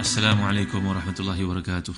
السلام عليكم ورحمة الله وبركاته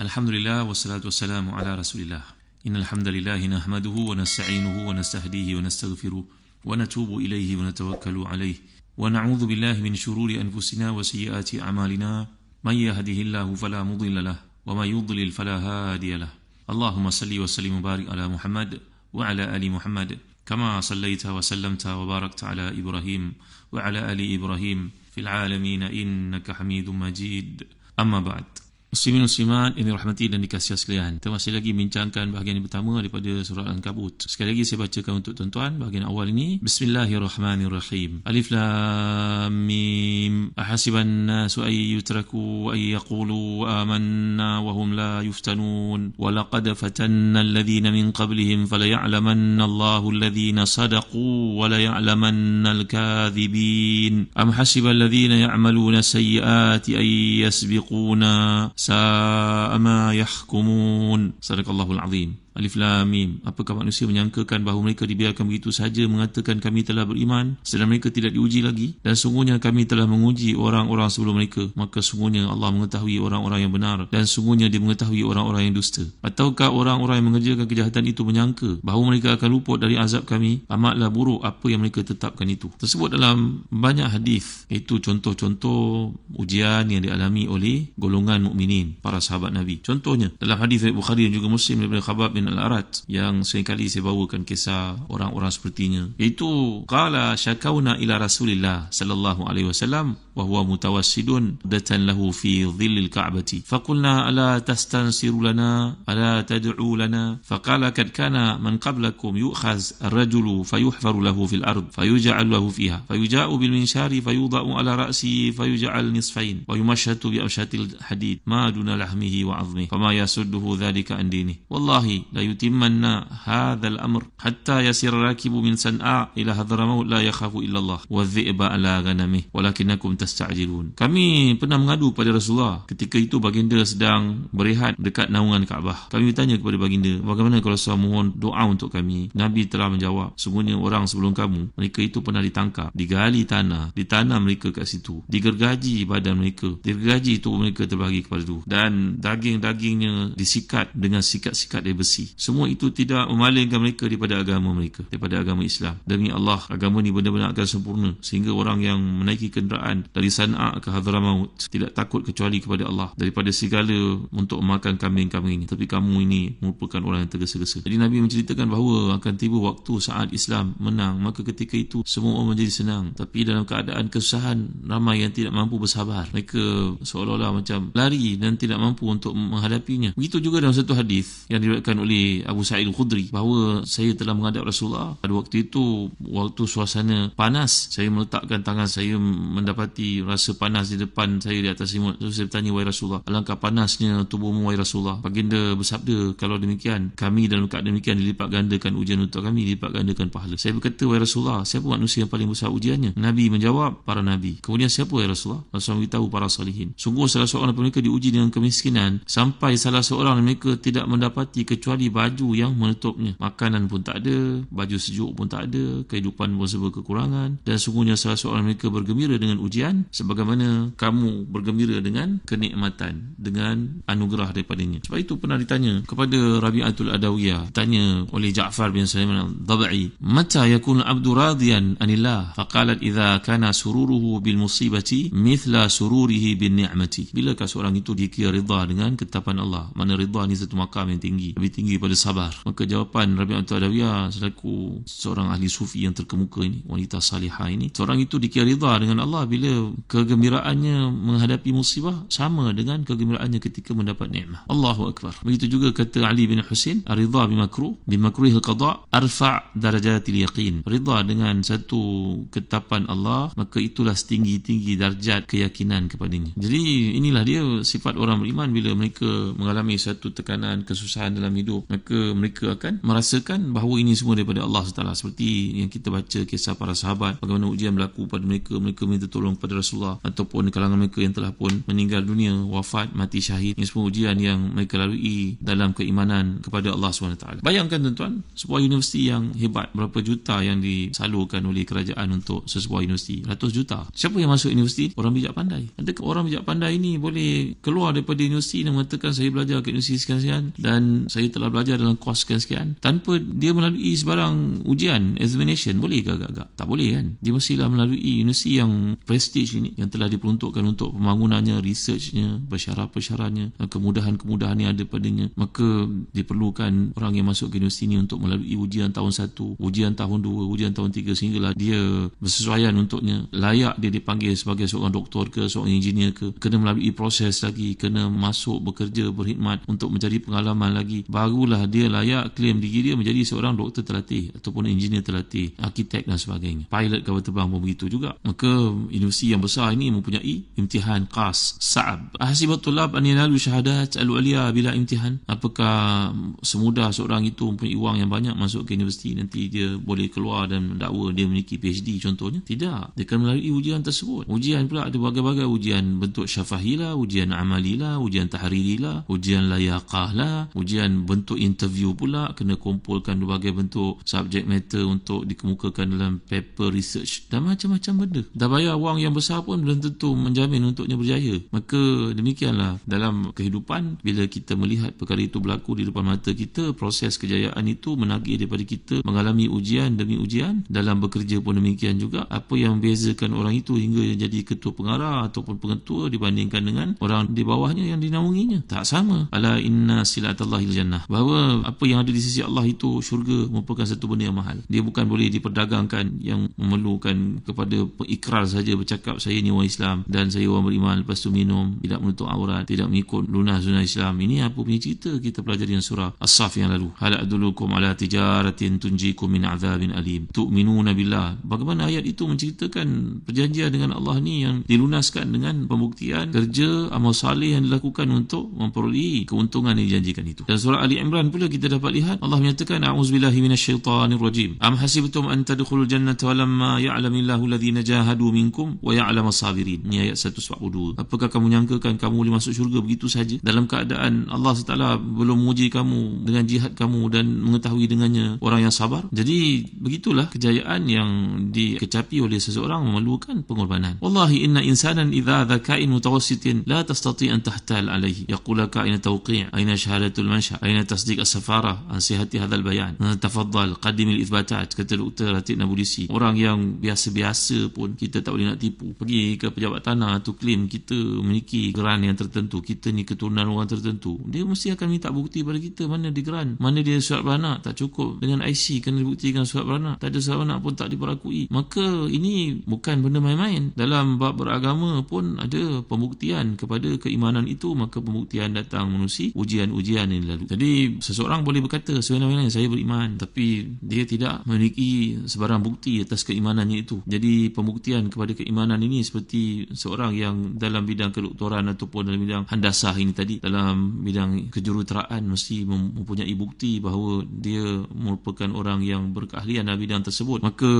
الحمد لله والصلاة والسلام على رسول الله إن الحمد لله نحمده ونستعينه ونستهديه ونستغفره ونتوب إليه ونتوكل عليه ونعوذ بالله من شرور أنفسنا وسيئات أعمالنا من يهده الله فلا مضل له وما يضلل فلا هادي له اللهم صل وسلم وبارك على محمد وعلى آل محمد كما صليت وسلمت وباركت على إبراهيم وعلى آل إبراهيم في العالمين إنك حميد مجيد أما بعد Muslimin Musliman Ini Rahmati dan dikasihkan sekalian Kita masih lagi bincangkan bahagian yang pertama daripada surah Al-Kabut Sekali lagi saya bacakan untuk tuan-tuan bahagian awal ini Bismillahirrahmanirrahim Alif Lam Mim Ahasiban nasu ay yutraku ay yaqulu amanna wahum la yuftanun Walakad fatanna alladhina min qablihim falaya'laman allahu alladhina sadaku walaya'laman alkathibin Am hasiban alladhina ya'maluna sayyati ay yasbiquna ساء ما يحكمون صدق الله العظيم Alif Lam Mim. Apakah manusia menyangkakan bahawa mereka dibiarkan begitu saja mengatakan kami telah beriman sedang mereka tidak diuji lagi? Dan sungguhnya kami telah menguji orang-orang sebelum mereka. Maka sungguhnya Allah mengetahui orang-orang yang benar dan sungguhnya dia mengetahui orang-orang yang dusta. Ataukah orang-orang yang mengerjakan kejahatan itu menyangka bahawa mereka akan luput dari azab kami? Amatlah buruk apa yang mereka tetapkan itu. Tersebut dalam banyak hadis Itu contoh-contoh ujian yang dialami oleh golongan mukminin para sahabat Nabi. Contohnya dalam hadis Bukhari dan juga Muslim daripada Khabab min al-arat yang seringkali saya bawakan kisah orang-orang sepertinya iaitu qala syakawna ila rasulillah sallallahu alaihi wasallam wa huwa mutawassidun datan lahu fi dhillil ka'bati faqulna ala tastansiru lana ala tad'u lana faqala kad kana man qablakum yu'khaz ar-rajulu fayuhfaru lahu fil ard fayuj'al lahu fiha fayuja'u bil minshari fayuda'u ala ra'si fayuj'al nisfain wa yumashhatu bi amshatil hadid ma duna lahmihi wa 'azmihi fama yasudduhu dhalika an dinihi wallahi ليتمن هذا الأمر حتى يسير الراكب من سنعاء إلى حضرموت لا يخاف إلا الله والذئب على غنمه ولكنكم تستعجلون kami pernah mengadu pada Rasulullah ketika itu baginda sedang berehat dekat naungan Kaabah kami bertanya kepada baginda bagaimana kalau Rasulullah mohon doa untuk kami Nabi telah menjawab sungguhnya orang sebelum kamu mereka itu pernah ditangkap digali tanah ditanam mereka kat situ digergaji badan mereka digergaji itu mereka terbagi kepada dua dan daging-dagingnya disikat dengan sikat-sikat dari besi sisi. Semua itu tidak memalingkan mereka daripada agama mereka, daripada agama Islam. Demi Allah, agama ini benar-benar akan sempurna sehingga orang yang menaiki kenderaan dari San'a ke Hadramaut tidak takut kecuali kepada Allah daripada segala untuk makan kambing-kambing tapi kamu ini merupakan orang yang tergesa-gesa jadi Nabi menceritakan bahawa akan tiba waktu saat Islam menang maka ketika itu semua orang menjadi senang tapi dalam keadaan kesusahan ramai yang tidak mampu bersabar mereka seolah-olah macam lari dan tidak mampu untuk menghadapinya begitu juga dalam satu hadis yang diriwayatkan oleh oleh Abu Sa'id al Khudri bahawa saya telah menghadap Rasulullah pada waktu itu waktu suasana panas saya meletakkan tangan saya mendapati rasa panas di depan saya di atas simut so, saya bertanya wahai Rasulullah alangkah panasnya tubuhmu wahai Rasulullah baginda bersabda kalau demikian kami dalam keadaan demikian dilipat gandakan ujian untuk kami dilipat gandakan pahala saya berkata wahai Rasulullah siapa manusia yang paling besar ujiannya Nabi menjawab para Nabi kemudian siapa wahai Rasulullah Rasulullah beritahu para salihin sungguh salah seorang mereka diuji dengan kemiskinan sampai salah seorang mereka tidak mendapati kecuali di baju yang menutupnya. Makanan pun tak ada, baju sejuk pun tak ada, kehidupan pun serba kekurangan dan sungguhnya salah seorang mereka bergembira dengan ujian sebagaimana kamu bergembira dengan kenikmatan, dengan anugerah daripadanya. Sebab itu pernah ditanya kepada Rabi'atul Adawiyah, ditanya oleh Ja'far bin Salim Al-Dab'i, "Mata yakun abdu radiyan anillah?" Faqalat "Idza kana sururuhu bil musibati mithla sururihi bin ni'mati." Bilakah seorang itu dikira ridha dengan ketetapan Allah? Mana ridha ni satu makam yang tinggi, lebih tinggi tinggi pada sabar. Maka jawapan Rabi Atta Adawiyah selaku seorang ahli sufi yang terkemuka ini, wanita salihah ini, seorang itu dikira rida dengan Allah bila kegembiraannya menghadapi musibah sama dengan kegembiraannya ketika mendapat nikmat. Allahu Akbar. Begitu juga kata Ali bin Husin, rida bimakruh, bimakruhil qada, arfa' darajatil yaqin. Rida dengan satu ketapan Allah, maka itulah setinggi-tinggi darjat keyakinan kepadanya. Jadi inilah dia sifat orang beriman bila mereka mengalami satu tekanan, kesusahan dalam hidup, maka mereka akan merasakan bahawa ini semua daripada Allah SWT seperti yang kita baca kisah para sahabat bagaimana ujian berlaku pada mereka mereka minta tolong kepada Rasulullah ataupun kalangan mereka yang telah pun meninggal dunia wafat mati syahid ini semua ujian yang mereka lalui dalam keimanan kepada Allah SWT bayangkan tuan-tuan sebuah universiti yang hebat berapa juta yang disalurkan oleh kerajaan untuk sesebuah universiti ratus juta siapa yang masuk universiti orang bijak pandai adakah orang bijak pandai ini boleh keluar daripada universiti dan mengatakan saya belajar ke universiti sekian-sekian dan saya telah telah belajar dalam kos sekian-sekian tanpa dia melalui sebarang ujian examination boleh ke agak-agak tak boleh kan dia mestilah melalui universiti yang prestige ini yang telah diperuntukkan untuk pembangunannya researchnya persyarah-persyarahnya kemudahan-kemudahan yang ada padanya maka diperlukan orang yang masuk ke universiti ini untuk melalui ujian tahun 1 ujian tahun 2 ujian tahun 3 sehinggalah dia bersesuaian untuknya layak dia dipanggil sebagai seorang doktor ke seorang engineer ke kena melalui proses lagi kena masuk bekerja berkhidmat untuk mencari pengalaman lagi barulah dia layak claim diri dia menjadi seorang doktor terlatih ataupun engineer terlatih, arkitek dan sebagainya. Pilot kapal terbang pun begitu juga. Maka universiti yang besar ini mempunyai imtihan khas, sa'ab. Ahasibat tulab an yanalu syahadat al-aliya bila imtihan. Apakah semudah seorang itu mempunyai wang yang banyak masuk ke universiti nanti dia boleh keluar dan mendakwa dia memiliki PhD contohnya? Tidak. Dia akan melalui ujian tersebut. Ujian pula ada berbagai-bagai ujian bentuk syafahila, ujian amalila, ujian tahririla, ujian layakahla, ujian bentuk bentuk interview pula kena kumpulkan berbagai bentuk subject matter untuk dikemukakan dalam paper research dan macam-macam benda dah bayar wang yang besar pun belum tentu menjamin untuknya berjaya maka demikianlah dalam kehidupan bila kita melihat perkara itu berlaku di depan mata kita proses kejayaan itu menagih daripada kita mengalami ujian demi ujian dalam bekerja pun demikian juga apa yang membezakan orang itu hingga yang jadi ketua pengarah ataupun pengetua dibandingkan dengan orang di bawahnya yang dinaunginya tak sama ala inna silatallahi jannah bahawa apa yang ada di sisi Allah itu syurga merupakan satu benda yang mahal dia bukan boleh diperdagangkan yang memerlukan kepada pengikrar saja bercakap saya ni orang Islam dan saya orang beriman lepas tu minum tidak menutup aurat tidak mengikut lunas sunnah Islam ini apa punya cerita kita pelajari yang surah As-Saf yang lalu hal adulukum ala tijaratin tunjikum min azabin alim tu'minuna billah bagaimana ayat itu menceritakan perjanjian dengan Allah ni yang dilunaskan dengan pembuktian kerja amal salih yang dilakukan untuk memperoleh keuntungan yang dijanjikan itu dan surah Ali Imran pula kita dapat lihat Allah menyatakan a'udzubillahi minasyaitanirrajim am hasibtum an tadkhulul jannata walamma ya'lamillahu alladhina jahadu minkum wa ya'lamu sabirin ni ayat 142 apakah kamu nyangkakan kamu boleh masuk syurga begitu saja dalam keadaan Allah SWT belum menguji kamu dengan jihad kamu dan mengetahui dengannya orang yang sabar jadi begitulah kejayaan yang dikecapi oleh seseorang memerlukan pengorbanan wallahi inna insanan idza dzaka'in mutawassitin la tastati an tahtal alaihi yaqulaka aina tawqi' aina shahadatul mansha aina تصديق السفارة سيهتي هذا البيان تفضل قدم الإثباتات كتل أترى تئنا بوليسي orang yang biasa-biasa pun kita tak boleh nak tipu pergi ke pejabat tanah tu claim kita memiliki geran yang tertentu kita ni keturunan orang tertentu dia mesti akan minta bukti pada kita mana dia geran mana dia surat beranak tak cukup dengan IC kena buktikan surat beranak tak ada surat beranak pun tak diperakui maka ini bukan benda main-main dalam bab beragama pun ada pembuktian kepada keimanan itu maka pembuktian datang menusi ujian-ujian yang lalu jadi seseorang boleh berkata sebenarnya saya beriman tapi dia tidak memiliki sebarang bukti atas keimanannya itu. Jadi pembuktian kepada keimanan ini seperti seorang yang dalam bidang kedoktoran ataupun dalam bidang handasah ini tadi dalam bidang kejuruteraan mesti mempunyai bukti bahawa dia merupakan orang yang berkeahlian dalam bidang tersebut. Maka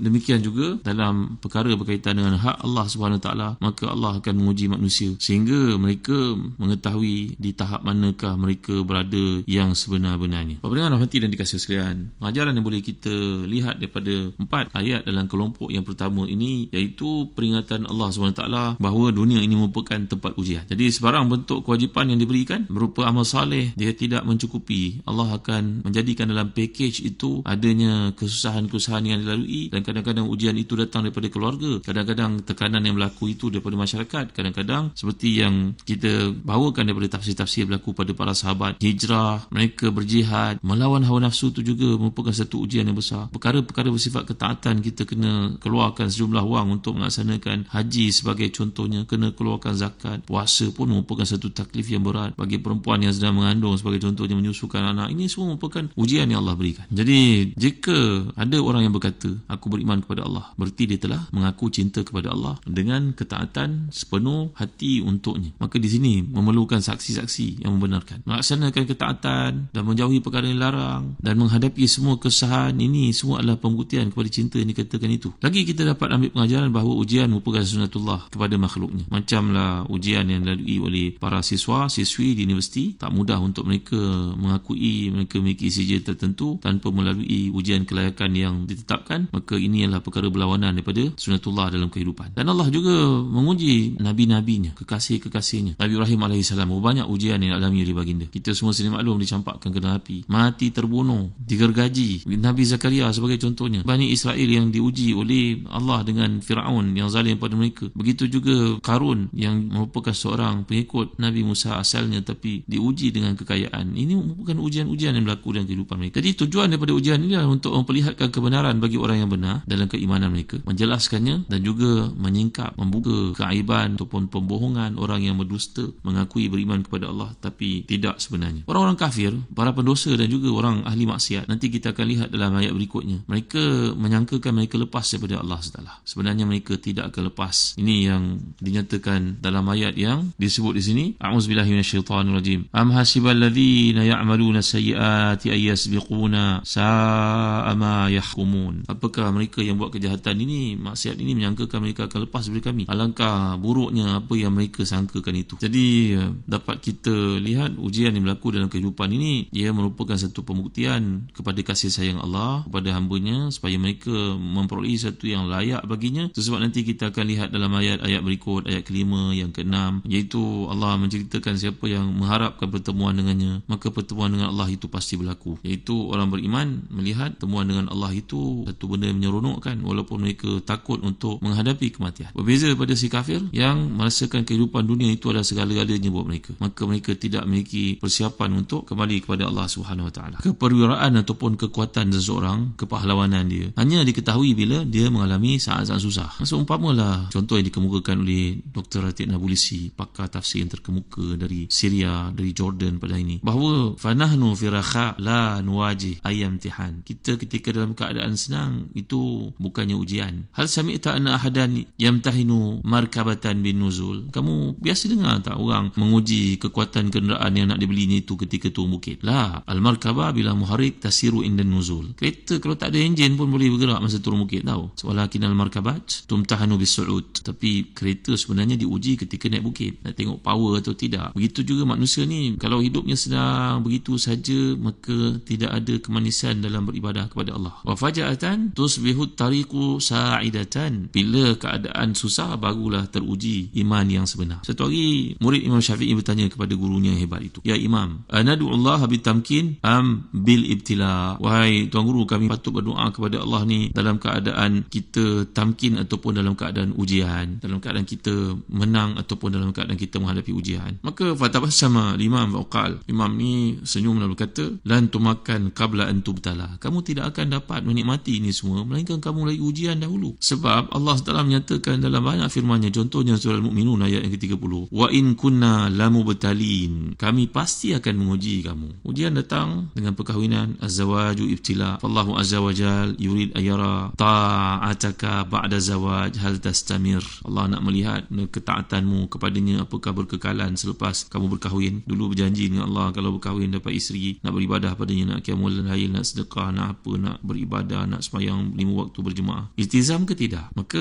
demikian juga dalam perkara berkaitan dengan hak Allah SWT maka Allah akan menguji manusia sehingga mereka mengetahui di tahap manakah mereka berada yang sebenar-benarnya. Pendengar rahmati dan dikasih sekalian, pengajaran yang boleh kita lihat daripada empat ayat dalam kelompok yang pertama ini iaitu peringatan Allah SWT bahawa dunia ini merupakan tempat ujian. Jadi sebarang bentuk kewajipan yang diberikan berupa amal saleh dia tidak mencukupi. Allah akan menjadikan dalam pakej itu adanya kesusahan-kesusahan yang dilalui dan kadang-kadang ujian itu datang daripada keluarga, kadang-kadang tekanan yang berlaku itu daripada masyarakat, kadang-kadang seperti yang kita bawakan daripada tafsir-tafsir berlaku pada para sahabat hijrah Allah mereka berjihad melawan hawa nafsu itu juga merupakan satu ujian yang besar perkara-perkara bersifat ketaatan kita kena keluarkan sejumlah wang untuk melaksanakan haji sebagai contohnya kena keluarkan zakat puasa pun merupakan satu taklif yang berat bagi perempuan yang sedang mengandung sebagai contohnya menyusukan anak ini semua merupakan ujian yang Allah berikan jadi jika ada orang yang berkata aku beriman kepada Allah berarti dia telah mengaku cinta kepada Allah dengan ketaatan sepenuh hati untuknya maka di sini memerlukan saksi-saksi yang membenarkan melaksanakan ketaatan ketaatan dan menjauhi perkara yang larang dan menghadapi semua kesahan ini semua adalah pembuktian kepada cinta yang dikatakan itu. Lagi kita dapat ambil pengajaran bahawa ujian merupakan sunatullah kepada makhluknya. Macamlah ujian yang dilalui oleh para siswa, siswi di universiti tak mudah untuk mereka mengakui mereka memiliki sijil tertentu tanpa melalui ujian kelayakan yang ditetapkan maka ini adalah perkara berlawanan daripada sunatullah dalam kehidupan. Dan Allah juga menguji nabi-nabinya, kekasih-kekasihnya. Nabi Ibrahim AS, berbanyak ujian yang alami oleh baginda. Kita semua sedia maklum belum dicampakkan ke dalam api mati terbunuh digergaji Nabi Zakaria sebagai contohnya Bani Israel yang diuji oleh Allah dengan Fir'aun yang zalim pada mereka begitu juga Karun yang merupakan seorang pengikut Nabi Musa asalnya tapi diuji dengan kekayaan ini bukan ujian-ujian yang berlaku dalam kehidupan mereka jadi tujuan daripada ujian ini adalah untuk memperlihatkan kebenaran bagi orang yang benar dalam keimanan mereka menjelaskannya dan juga menyingkap membuka keaiban ataupun pembohongan orang yang berdusta mengakui beriman kepada Allah tapi tidak sebenarnya orang-orang kafir, para pendosa dan juga orang ahli maksiat. Nanti kita akan lihat dalam ayat berikutnya. Mereka menyangkakan mereka lepas daripada Allah SWT. Sebenarnya mereka tidak akan lepas. Ini yang dinyatakan dalam ayat yang disebut di sini. A'udzubillahi minasyaitanirrajim. Am hasibal ladzina ya'maluna sayyiati ay sa'ama sa'a yahkumun. Apakah mereka yang buat kejahatan ini, maksiat ini menyangkakan mereka akan lepas daripada kami? Alangkah buruknya apa yang mereka sangkakan itu. Jadi eh, dapat kita lihat ujian yang berlaku dalam kehidupan kehidupan ini ia merupakan satu pembuktian kepada kasih sayang Allah kepada hambanya supaya mereka memperoleh satu yang layak baginya itu sebab nanti kita akan lihat dalam ayat ayat berikut ayat kelima yang keenam iaitu Allah menceritakan siapa yang mengharapkan pertemuan dengannya maka pertemuan dengan Allah itu pasti berlaku iaitu orang beriman melihat pertemuan dengan Allah itu satu benda yang menyeronokkan walaupun mereka takut untuk menghadapi kematian berbeza daripada si kafir yang merasakan kehidupan dunia itu adalah segala-galanya buat mereka maka mereka tidak memiliki persiapan untuk masuk kembali kepada Allah Subhanahu Wa Taala. Keperwiraan ataupun kekuatan seseorang, kepahlawanan dia hanya diketahui bila dia mengalami saat-saat susah. Maksud umpamalah contoh yang dikemukakan oleh Dr. Ratib Nabulisi, pakar tafsir yang terkemuka dari Syria, dari Jordan pada ini bahawa fanahnu firakha la nuwajih ayam tihan. Kita ketika dalam keadaan senang itu bukannya ujian. Hal sami'ta anna ahadan yamtahinu markabatan bin nuzul. Kamu biasa dengar tak orang menguji kekuatan kenderaan yang nak dibelinya itu ketika tu mukit lah Al-Markaba bila muharik tasiru indan nuzul kereta kalau tak ada enjin pun boleh bergerak masa turun bukit tau walakin al-markabat tumtahanu bisu'ud tapi kereta sebenarnya diuji ketika naik bukit nak tengok power atau tidak begitu juga manusia ni kalau hidupnya sedang begitu saja maka tidak ada kemanisan dalam beribadah kepada Allah wa faja'atan tusbihu tariqu sa'idatan bila keadaan susah barulah teruji iman yang sebenar satu hari murid Imam Syafi'i bertanya kepada gurunya yang hebat itu ya imam ana yad'ullaha bitamkin am bil ibtila. Wahai tuan guru kami patut berdoa kepada Allah ni dalam keadaan kita tamkin ataupun dalam keadaan ujian, dalam keadaan kita menang ataupun dalam keadaan kita menghadapi ujian. Maka fatabas sama imam waqal. Imam ni senyum lalu kata lan tumakan qabla an tubtala. Kamu tidak akan dapat menikmati ini semua melainkan kamu lalui ujian dahulu. Sebab Allah telah menyatakan dalam banyak firman-Nya contohnya surah Al-Mukminun ayat yang ke-30. Wa in kunna lamubtalin. Kami pasti akan menguji menguji kamu. Ujian datang dengan perkahwinan azwaju ibtila. Allahu azza wajal yurid ayara ta'ataka ba'da zawaj hal tastamir. Allah nak melihat ketaatanmu kepadanya apakah berkekalan selepas kamu berkahwin. Dulu berjanji dengan Allah kalau berkahwin dapat isteri nak beribadah padanya nak kiamul dan nak sedekah nak apa nak beribadah nak semayang lima waktu berjemaah. Iltizam ke tidak? Maka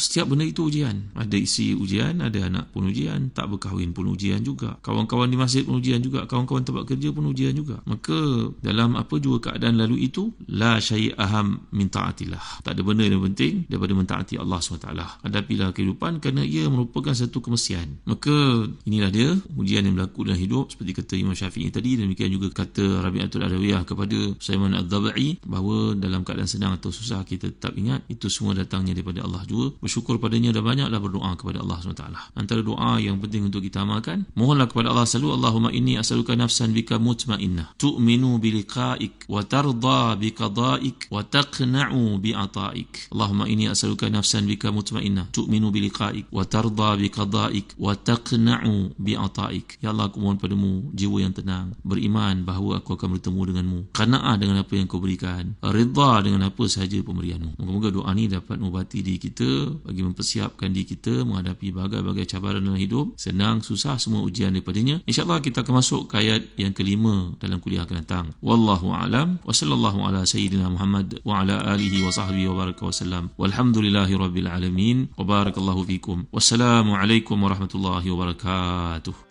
setiap benda itu ujian. Ada isi ujian, ada anak pun ujian, tak berkahwin pun ujian juga. Kawan-kawan di masjid pun ujian juga. Kawan-kawan tempat kerja pun ujian juga. Maka dalam apa juga keadaan lalu itu, la syai aham min ta'atillah. Tak ada benda yang penting daripada mentaati Allah SWT. Adapilah kehidupan kerana ia merupakan satu kemesian. Maka inilah dia ujian yang berlaku dalam hidup seperti kata Imam Syafi'i tadi dan demikian juga kata Rabi'atul Adawiyah kepada Sayyidina Al-Dhaba'i bahawa dalam keadaan senang atau susah kita tetap ingat itu semua datangnya daripada Allah juga. Bersyukur padanya dan banyaklah berdoa kepada Allah SWT. Antara doa yang penting untuk kita amalkan, mohonlah kepada Allah selalu Allahumma inni as'aluka nafsi nafsan bika mutmainnah tu'minu bi liqa'ik wa tarda bi qada'ik wa taqna'u bi ata'ik Allahumma inni as'aluka nafsan bika mutmainnah tu'minu bi liqa'ik wa tarda bi qada'ik wa taqna'u bi ata'ik Ya Allah aku mohon padamu jiwa yang tenang beriman bahawa aku akan bertemu denganmu qana'ah dengan apa yang kau berikan ridha dengan apa sahaja pemberianmu moga-moga doa ini dapat mengubati diri kita bagi mempersiapkan diri kita menghadapi berbagai-bagai cabaran dalam hidup senang susah semua ujian daripadanya insyaallah kita akan masuk ayat yang kelima dalam kuliah akan datang. Wallahu alam. Wa sallallahu ala sayyidina Muhammad wa ala alihi wa sahbihi wa baraka wa sallam. Walhamdulillahi rabbil alamin. Wa barakallahu fikum. Wassalamualaikum warahmatullahi wabarakatuh.